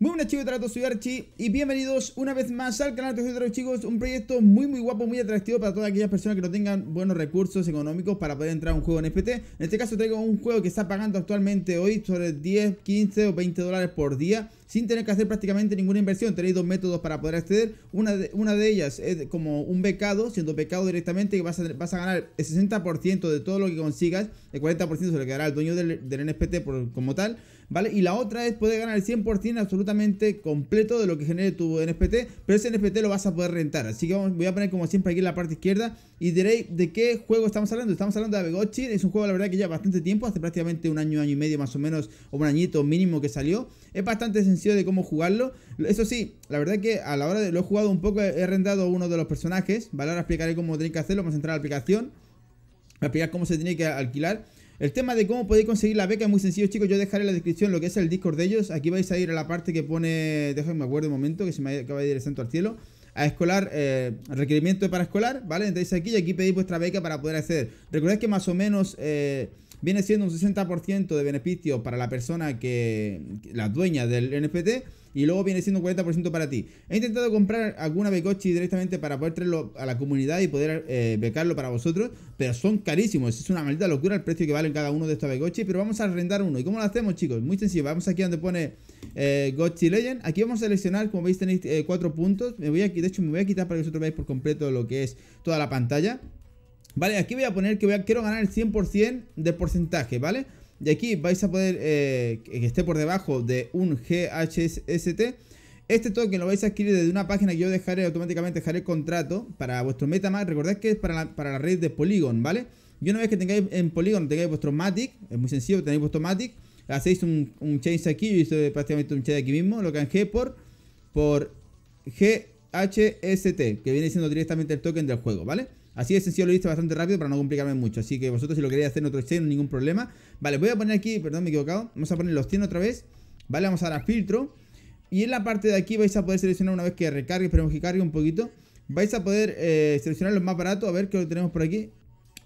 Muy buenas chicos, trato soy Archie y bienvenidos una vez más al canal de los chicos Un proyecto muy muy guapo, muy atractivo para todas aquellas personas que no tengan buenos recursos económicos para poder entrar a un juego en FT En este caso traigo un juego que está pagando actualmente hoy sobre 10, 15 o 20 dólares por día sin tener que hacer prácticamente ninguna inversión. Tenéis dos métodos para poder acceder. Una de, una de ellas es como un becado, siendo becado directamente que vas a, vas a ganar el 60% de todo lo que consigas, el 40% se le quedará al dueño del, NPT como tal. ¿Vale? Y la otra es poder ganar el 100% absolutamente completo de lo que genere tu NPT pero ese NFT lo vas a poder rentar. Así que voy a poner como siempre aquí en la parte izquierda y diréis de qué juego estamos hablando. Estamos hablando de Abegochi es un juego la verdad que lleva bastante tiempo, hace prácticamente un año, año y medio más o menos, o un añito mínimo que salió. Es bastante sencillo de cómo jugarlo. Eso sí, la verdad que a la hora de lo he jugado un poco, he rendado uno de los personajes, ¿vale? Ahora explicaré cómo tenéis que hacerlo, vamos a entrar a la aplicación, a explicar cómo se tiene que alquilar. El tema de cómo podéis conseguir la beca es muy sencillo, chicos. Yo dejaré en la descripción lo que es el Discord de ellos. Aquí vais a ir a la parte que pone. que me acuerdo un momento, que se me acaba de ir el centro al cielo. A escolar, eh, requerimiento para escolar, ¿vale? entonces aquí y aquí pedís vuestra beca para poder hacer. Recordad que más o menos. Eh, viene siendo un 60% de beneficio para la persona que, la dueña del NFT, y luego viene siendo un 40% para ti. He intentado comprar alguna Begochi directamente para poder traerlo a la comunidad y poder eh, becarlo para vosotros, pero son carísimos. Es una maldita locura el precio que valen cada uno de estos Begochi. pero vamos a arrendar uno. ¿Y cómo lo hacemos, chicos? Muy sencillo. Vamos aquí donde pone eh, Gochi Legend. Aquí vamos a seleccionar, como veis, tenéis eh, cuatro puntos. Me voy aquí de hecho, me voy a quitar para que vosotros veáis por completo lo que es toda la pantalla. ¿Vale? Aquí voy a poner que voy quiero ganar el 100% del porcentaje, ¿vale? Y aquí vais a poder eh, que esté por debajo de un GHST. Este token lo vais a adquirir desde una página que yo dejaré automáticamente, dejaré el contrato para vuestro Metamask. Recordad que es para la, red de Polygon, ¿vale? Y una vez que tengáis en Polygon, tengáis vuestro Matic, es muy sencillo, tenéis vuestro Matic, hacéis un, change aquí, yo hice prácticamente un change aquí mismo, lo canje por, por GHST, que viene siendo directamente el token del juego, ¿vale? Así de sencillo lo hice bastante rápido para no complicarme mucho. Así que vosotros si lo queréis hacer en otro exchange, ningún problema. Vale, voy a poner aquí, perdón, me he equivocado. Vamos a poner los 100 otra vez. Vale, vamos a dar a filtro. Y en la parte de aquí vais a poder seleccionar una vez que recargue, esperemos que cargue un poquito. Vais a poder eh, seleccionar los más baratos, a ver qué tenemos por aquí.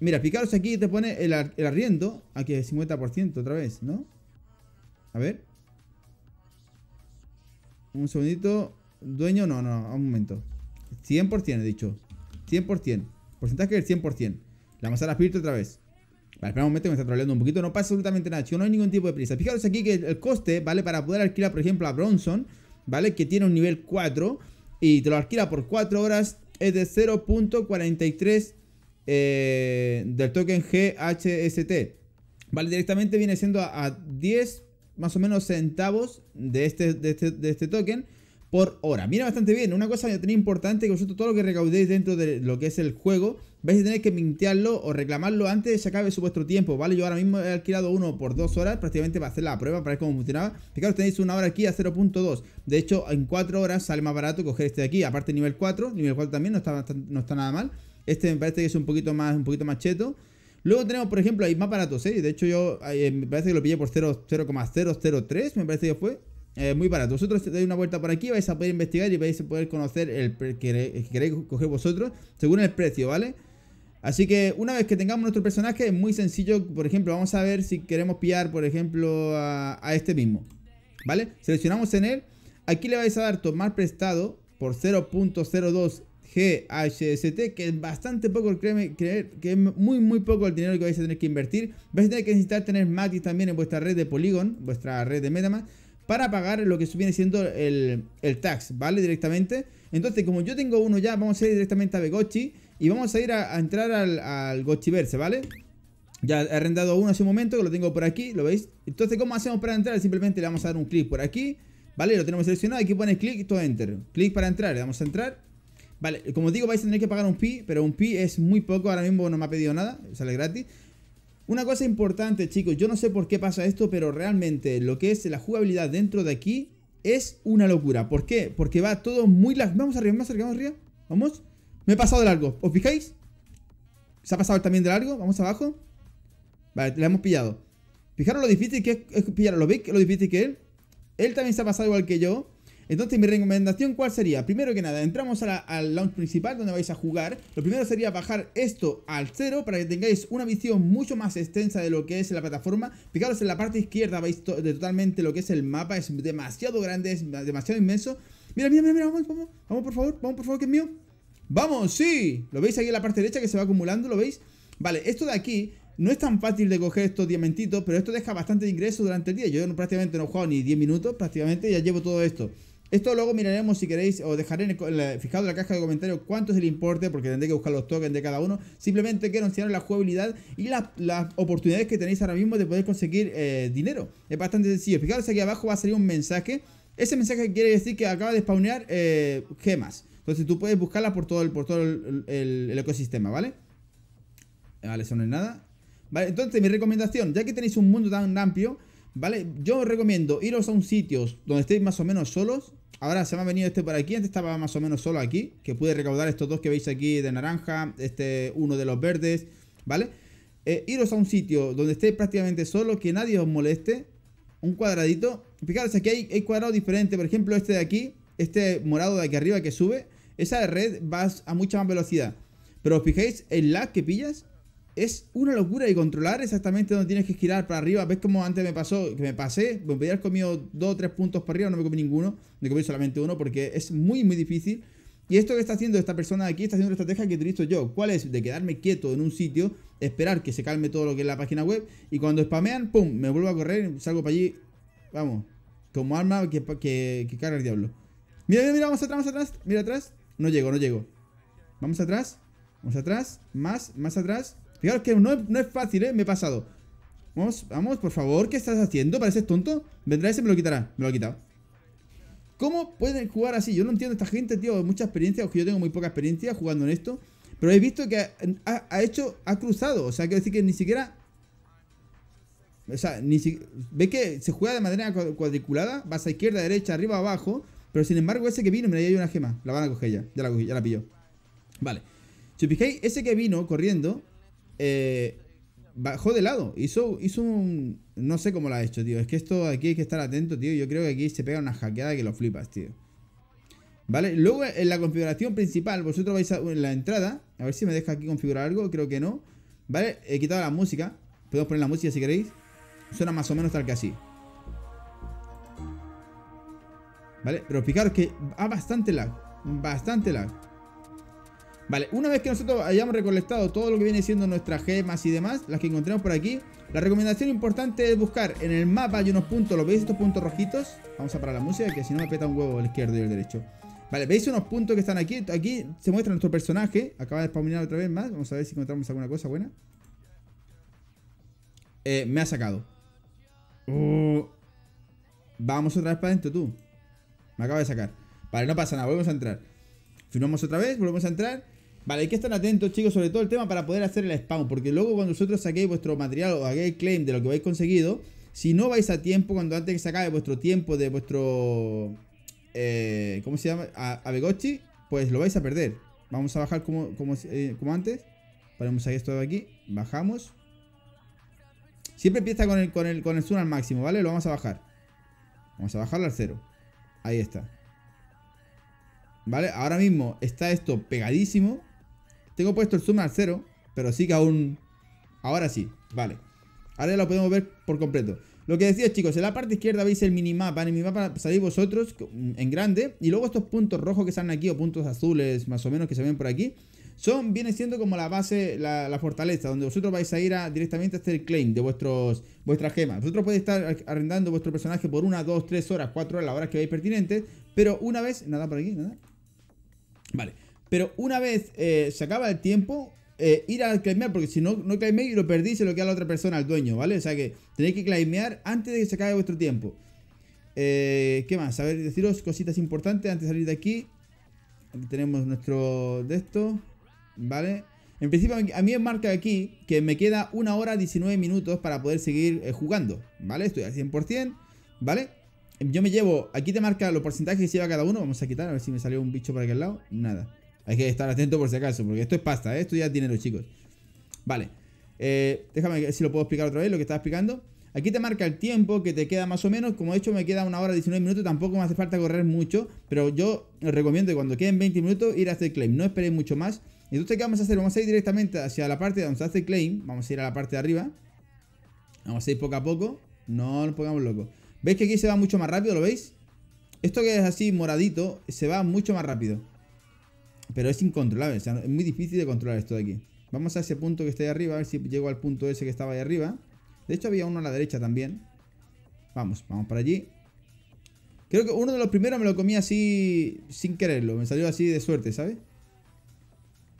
Mira, fijaros aquí te pone el, el arriendo, aquí es 50% otra vez, ¿no? A ver. Un segundito. Dueño, no, no, un momento. 100% he dicho. 100%. Porcentaje del 100%. La manzana espíritu otra vez. Vale, espera un momento que me está troleando un poquito. No pasa absolutamente nada, chicos. No hay ningún tipo de prisa. Fijaros aquí que el coste, ¿vale? Para poder alquilar, por ejemplo, a Bronson, ¿vale? Que tiene un nivel 4 y te lo alquila por 4 horas. Es de 0.43 eh, del token GHST. Vale, directamente viene siendo a, a 10 más o menos centavos de este, de este, de este token por hora. Mira bastante bien. Una cosa tenéis importante que vosotros todo lo que recaudéis dentro de lo que es el juego, vais a tener que mintearlo o reclamarlo antes de que acabe su vuestro tiempo, ¿vale? Yo ahora mismo he alquilado uno por dos horas prácticamente para hacer la prueba, para ver cómo funcionaba. Fijaros, tenéis una hora aquí a 0.2. De hecho, en cuatro horas sale más barato coger este de aquí. Aparte nivel 4, nivel 4 también no está, no está nada mal. Este me parece que es un poquito más, un poquito más cheto. Luego tenemos, por ejemplo, hay más baratos, ¿eh? De hecho, yo eh, me parece que lo pillé por 0,003, me parece que fue. Eh, muy barato. Vosotros te dais una vuelta por aquí, vais a poder investigar y vais a poder conocer el que queréis coger vosotros según el precio, ¿vale? Así que una vez que tengamos nuestro personaje es muy sencillo. Por ejemplo, vamos a ver si queremos pillar, por ejemplo, a, este mismo. ¿Vale? Seleccionamos en él. Aquí le vais a dar tomar prestado por 0.02 GHST, que es bastante poco, créeme, creer, que es muy, muy poco el dinero que vais a tener que invertir. Vais a tener que necesitar tener Matis también en vuestra red de Polygon, vuestra red de Metamask para pagar lo que viene siendo el, tax, ¿vale? Directamente. Entonces, como yo tengo uno ya, vamos a ir directamente a Begochi y vamos a ir a, entrar al, al Gochiverse, ¿vale? Ya he arrendado uno hace un momento, que lo tengo por aquí, ¿lo veis? Entonces, ¿cómo hacemos para entrar? Simplemente le vamos a dar un clic por aquí, ¿vale? Lo tenemos seleccionado, aquí pones clic y todo enter. Clic para entrar, le damos a entrar. Vale, como digo, vais a tener que pagar un pi, pero un pi es muy poco, ahora mismo no me ha pedido nada, sale gratis. Una cosa importante, chicos, yo no sé por qué pasa esto, pero realmente lo que es la jugabilidad dentro de aquí es una locura. ¿Por qué? Porque va todo muy... largo. Vamos arriba, vamos arriba, vamos arriba. Vamos. Me he pasado de largo. ¿Os fijáis? ¿Se ha pasado también de largo? Vamos abajo. Vale, le hemos pillado. Fijaros lo difícil que es, a ¿Lo Lo difícil que él Él también se ha pasado igual que yo. Entonces mi recomendación cuál sería? Primero que nada, entramos al launch principal donde vais a jugar. Lo primero sería bajar esto al cero para que tengáis una visión mucho más extensa de lo que es la plataforma. Fijaros en la parte izquierda, veis totalmente lo que es el mapa. Es demasiado grande, es demasiado inmenso. Mira, mira, mira, vamos, vamos, vamos por favor, vamos por favor que es mío. ¡Vamos! ¡Sí! ¿Lo veis aquí en la parte derecha que se va acumulando? ¿Lo veis? Vale, esto de aquí no es tan fácil de coger estos diamantitos, pero esto deja bastante ingreso durante el día. Yo prácticamente no he jugado ni 10 minutos, prácticamente ya llevo todo esto. Esto luego miraremos si queréis, o dejaré en fijado en la caja de comentarios cuánto es el importe, porque tendré que buscar los tokens de cada uno. Simplemente quiero enseñar la jugabilidad y las, oportunidades que tenéis ahora mismo de poder conseguir eh, dinero. Es bastante sencillo. Fijaros aquí abajo va a salir un mensaje. Ese mensaje quiere decir que acaba de spawnear eh, gemas. Entonces tú puedes buscarlas por todo el, por todo el, el ecosistema, ¿vale? Eh, vale, eso no es nada. Vale, entonces mi recomendación, ya que tenéis un mundo tan amplio, ¿vale? Yo os recomiendo iros a un sitio donde estéis más o menos solos, Ahora se me ha venido este por aquí. Antes estaba más o menos solo aquí. Que pude recaudar estos dos que veis aquí de naranja. Este, uno de los verdes. ¿Vale? Eh, iros a un sitio donde estéis prácticamente solo. Que nadie os moleste. Un cuadradito. Fijaros, aquí hay, cuadrados diferentes. Por ejemplo, este de aquí. Este morado de aquí arriba que sube. Esa red vas a mucha más velocidad. Pero os fijáis el lag que pillas es una locura y controlar exactamente dónde tienes que girar para arriba. ¿Ves cómo antes me pasó? Que me pasé, me podía haber comido dos o tres puntos para arriba, no me comí ninguno, me comí solamente uno porque es muy, muy difícil. Y esto que está haciendo esta persona aquí está haciendo una estrategia que utilizo yo. ¿Cuál es? De quedarme quieto en un sitio, esperar que se calme todo lo que es la página web y cuando spamean, ¡pum! Me vuelvo a correr, salgo para allí, vamos, como arma que, que, que carga el diablo. Mira, mira, mira, vamos atrás, vamos atrás, mira atrás. No llego, no llego. Vamos atrás, vamos atrás, más, más atrás. Fijaros que no, es fácil, ¿eh? Me he pasado. Vamos, vamos, por favor, ¿qué estás haciendo? ¿Pareces tonto? Vendrá ese me lo quitará. Me lo ha quitado. ¿Cómo pueden jugar así? Yo no entiendo esta gente, tío. Mucha experiencia, aunque yo tengo muy poca experiencia jugando en esto. Pero he visto que ha, hecho, ha cruzado. O sea, quiero decir que ni siquiera... O sea, ni si, ve que se juega de manera cuadriculada. Vas a izquierda, derecha, arriba, abajo. Pero sin embargo, ese que vino, mira, ahí hay una gema. La van a coger ya. Ya la cogí, ya la pilló. Vale. Si os fijáis, ese que vino corriendo eh, bajó de lado. Hizo, hizo un. No sé cómo lo ha hecho, tío. Es que esto aquí hay que estar atento, tío. Yo creo que aquí se pega una hackeada que lo flipas, tío. ¿Vale? Luego en la configuración principal, vosotros vais a la entrada. A ver si me deja aquí configurar algo. Creo que no. ¿Vale? He quitado la música. Podemos poner la música si queréis. Suena más o menos tal que así. ¿Vale? Pero fijaros que ha bastante lag. Bastante lag. Vale, una vez que nosotros hayamos recolectado todo lo que viene siendo nuestras gemas y demás, las que encontramos por aquí, la recomendación importante es buscar en el mapa hay unos puntos, ¿lo veis estos puntos rojitos? Vamos a parar la música que si no me peta un huevo el izquierdo y el derecho. Vale, ¿veis unos puntos que están aquí? Aquí se muestra nuestro personaje, acaba de spawnar otra vez más, vamos a ver si encontramos alguna cosa buena. Eh, me ha sacado. Uh. vamos otra vez para adentro tú. Me acaba de sacar. Vale, no pasa nada, volvemos a entrar. Firmamos otra vez, volvemos a entrar. Vale, hay que estar atentos, chicos, sobre todo el tema para poder hacer el spawn Porque luego cuando vosotros saquéis vuestro material o hagáis claim de lo que habéis conseguido, si no vais a tiempo, cuando antes que se acabe vuestro tiempo de vuestro... Eh, ¿Cómo se llama? A, pues lo vais a perder. Vamos a bajar como, eh, como, antes. Ponemos ahí esto de aquí. Bajamos. Siempre empieza con el, con el, con el zoom al máximo, ¿vale? Lo vamos a bajar. Vamos a bajarlo al cero. Ahí está. ¿Vale? Ahora mismo está esto pegadísimo. Tengo puesto el zoom al cero, pero sí que aún... Ahora sí, vale. Ahora ya lo podemos ver por completo. Lo que decía chicos, en la parte izquierda veis el minimapa. En el minimapa salís vosotros mm, en grande. Y luego estos puntos rojos que salen aquí, o puntos azules más o menos que se ven por aquí, son, viene siendo como la base, la, fortaleza, donde vosotros vais a ir directamente a hacer el claim de vuestros, vuestras gemas. Vosotros podéis estar arrendando vuestro personaje por una, dos, tres horas, cuatro horas, las horas que veáis pertinentes. Pero una vez, nada por aquí, nada. Vale, pero una vez eh, se acaba el tiempo, eh, ir a claimear, porque si no, no y lo perdís, se lo queda a la otra persona, al dueño, ¿vale? O sea que tenéis que claimear antes de que se acabe vuestro tiempo. Eh, ¿Qué más? A ver, deciros cositas importantes antes de salir de aquí. Aquí tenemos nuestro de esto, ¿vale? En principio a mí me marca aquí que me queda una hora 19 minutos para poder seguir jugando, ¿vale? Estoy al 100%, ¿vale? yo me llevo, aquí te marca los porcentajes que se lleva cada uno. Vamos a quitar, a ver si me salió un bicho por aquel lado. Nada. Hay que estar atento por si acaso, porque esto es pasta, ¿eh? esto ya es dinero, chicos. Vale. Eh, déjame ver si lo puedo explicar otra vez lo que estaba explicando. Aquí te marca el tiempo que te queda más o menos. Como he dicho me queda una hora 19 minutos. Tampoco me hace falta correr mucho. Pero yo os recomiendo que cuando queden 20 minutos ir a hacer claim. No esperéis mucho más. Entonces, ¿qué vamos a hacer? Vamos a ir directamente hacia la parte donde se hace claim. Vamos a ir a la parte de arriba. Vamos a ir poco a poco. No nos pongamos locos. ¿Veis que aquí se va mucho más rápido? ¿Lo veis? Esto que es así moradito se va mucho más rápido. Pero es incontrolable, o sea, es muy difícil de controlar esto de aquí. Vamos a ese punto que está ahí arriba, a ver si llego al punto ese que estaba ahí arriba. De hecho había uno a la derecha también. Vamos, vamos para allí. Creo que uno de los primeros me lo comí así sin quererlo. Me salió así de suerte, ¿sabes?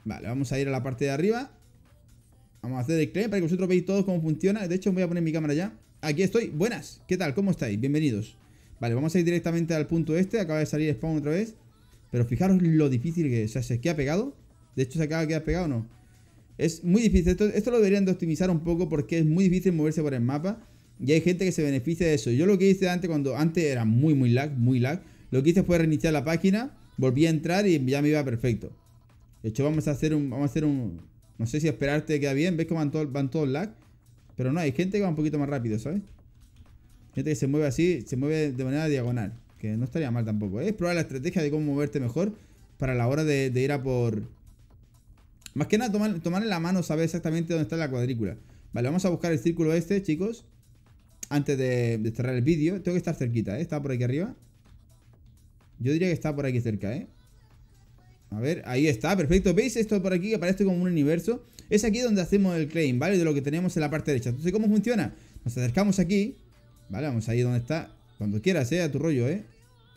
Vale, vamos a ir a la parte de arriba. Vamos a hacer el claim para que vosotros veáis todos cómo funciona. De hecho voy a poner mi cámara ya. Aquí estoy, buenas, ¿qué tal? ¿Cómo estáis? Bienvenidos Vale, vamos a ir directamente al punto este Acaba de salir spawn otra vez Pero fijaros lo difícil que es, o sea, se pegado De hecho se acaba de quedar pegado o no Es muy difícil, esto, lo deberían de optimizar un poco Porque es muy difícil moverse por el mapa Y hay gente que se beneficia de eso Yo lo que hice antes, cuando antes era muy muy lag, muy lag Lo que hice fue reiniciar la página Volví a entrar y ya me iba perfecto De hecho vamos a hacer un, vamos a hacer un No sé si esperarte queda bien, ves cómo van todos van lag pero no, hay gente que va un poquito más rápido, ¿sabes? Gente que se mueve así, se mueve de manera diagonal. Que no estaría mal tampoco. Es probar la estrategia de cómo moverte mejor para la hora de, ir a por... Más que nada, tomarle tomar la mano saber exactamente dónde está la cuadrícula. Vale, vamos a buscar el círculo este, chicos. Antes de, de cerrar el vídeo. Tengo que estar cerquita, ¿eh? Está por aquí arriba. Yo diría que está por aquí cerca, ¿eh? A ver, ahí está, perfecto. ¿Veis esto por aquí que aparece como un universo? Es aquí donde hacemos el claim, ¿vale? De lo que tenemos en la parte derecha. Entonces, ¿cómo funciona? Nos acercamos aquí, ¿vale? Vamos ahí donde está, cuando quieras, ¿eh? A tu rollo, ¿eh?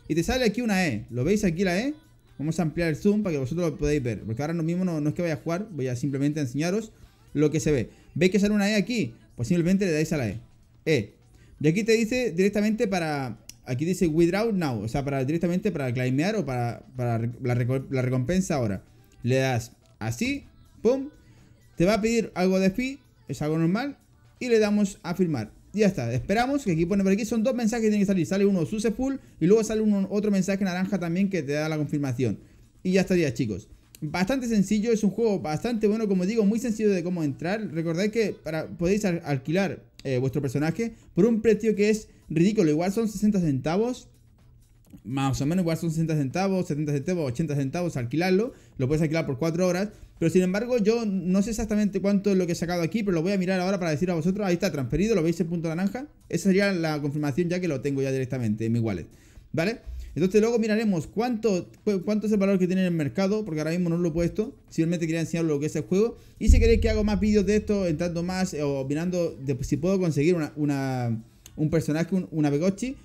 Y te sale aquí una E. ¿Lo veis aquí la E? Vamos a ampliar el zoom para que vosotros lo podáis ver. Porque ahora mismo no, no es que vaya a jugar, voy a simplemente enseñaros lo que se ve. ¿Veis que sale una E aquí? Pues simplemente le dais a la E. E. Y aquí te dice directamente para Aquí dice withdraw now, o sea, para directamente para claimear o para, la, recompensa ahora. Le das así, pum, te va a pedir algo de fee, es algo normal, y le damos a firmar. ya está, esperamos, que aquí pone por aquí, son dos mensajes que tienen que salir. Sale uno successful y luego sale otro mensaje naranja también que te da la confirmación. Y ya estaría, chicos bastante sencillo, es un juego bastante bueno, como digo, muy sencillo de cómo entrar. Recordad que para, podéis alquilar eh, vuestro personaje por un precio que es ridículo, igual son 60 centavos. Más o menos igual son 60 centavos, 70 centavos, 80 centavos alquilarlo. Lo puedes alquilar por 4 horas. Pero sin embargo, yo no sé exactamente cuánto es lo que he sacado aquí, pero lo voy a mirar ahora para decir a vosotros. Ahí está transferido, lo veis en punto naranja. Esa sería la confirmación ya que lo tengo ya directamente en mi wallet. ¿Vale? Entonces luego miraremos cuánto, cuánto es el valor que tiene en el mercado, porque ahora mismo no lo he puesto. Simplemente quería enseñar lo que es el juego. Y si queréis que haga más vídeos de esto, entrando más eh, o mirando si puedo conseguir una, un personaje, una Begochi,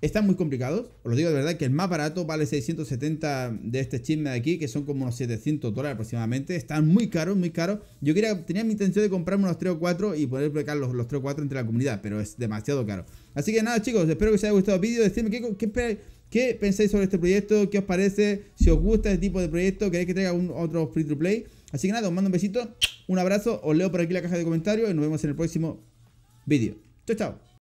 están muy complicados. Os lo digo de verdad que el más barato vale 670 de este chisme de aquí, que son como unos 700 dólares aproximadamente. Están muy caros, muy caros. Yo quería, tenía mi intención de comprarme unos 3 o 4 y poder aplicar los, 3 o 4 entre la comunidad, pero es demasiado caro. Así que nada, chicos, espero que os haya gustado el vídeo. Decidme qué esperáis ¿Qué pensáis sobre este proyecto? ¿Qué os parece? Si os gusta este tipo de proyecto, ¿queréis que traiga un, otro free to play? Así que nada, os mando un besito, un abrazo, os leo por aquí la caja de comentarios y nos vemos en el próximo vídeo. Chao, chao.